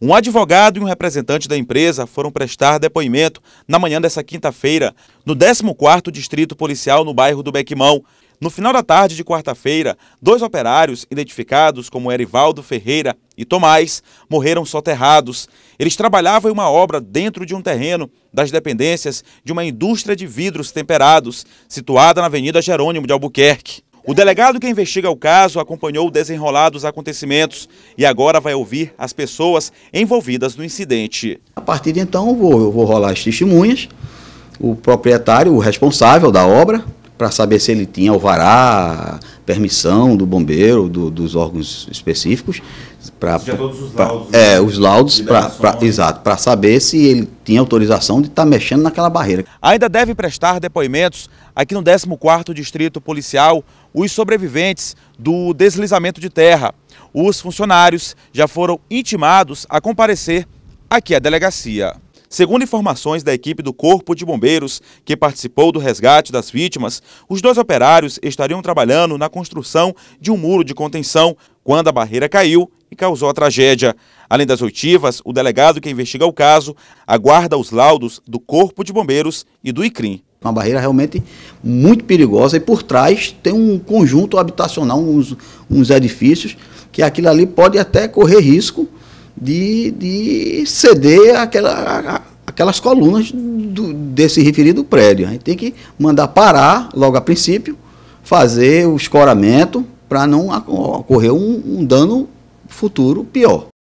Um advogado e um representante da empresa foram prestar depoimento na manhã dessa quinta-feira, no 14º Distrito Policial no bairro do Bequimão. No final da tarde de quarta-feira, dois operários, identificados como Erivaldo Ferreira e Tomás, morreram soterrados. Eles trabalhavam em uma obra dentro de um terreno das dependências de uma indústria de vidros temperados, situada na Avenida Jerônimo de Albuquerque. O delegado que investiga o caso acompanhou o desenrolar dos acontecimentos e agora vai ouvir as pessoas envolvidas no incidente. A partir de então, eu vou, eu vou rolar as testemunhas, o proprietário, o responsável da obra, para saber se ele tinha alvará, permissão do bombeiro, do, dos órgãos específicos. Pra, pra todos os laudos. Pra, né? É, os laudos, pra, pra, exato, para saber se ele tinha autorização de estar tá mexendo naquela barreira. Ainda deve prestar depoimentos aqui no 14º Distrito Policial os sobreviventes do deslizamento de terra. Os funcionários já foram intimados a comparecer aqui à delegacia. Segundo informações da equipe do Corpo de Bombeiros, que participou do resgate das vítimas, os dois operários estariam trabalhando na construção de um muro de contenção quando a barreira caiu e causou a tragédia. Além das oitivas, o delegado que investiga o caso aguarda os laudos do Corpo de Bombeiros e do ICRIM. Uma barreira realmente muito perigosa e por trás tem um conjunto habitacional, uns, uns edifícios, que aquilo ali pode até correr risco de, de ceder aquela, aquelas colunas do, desse referido prédio. A gente tem que mandar parar logo a princípio, fazer o escoramento para não ocorrer um, um dano futuro pior.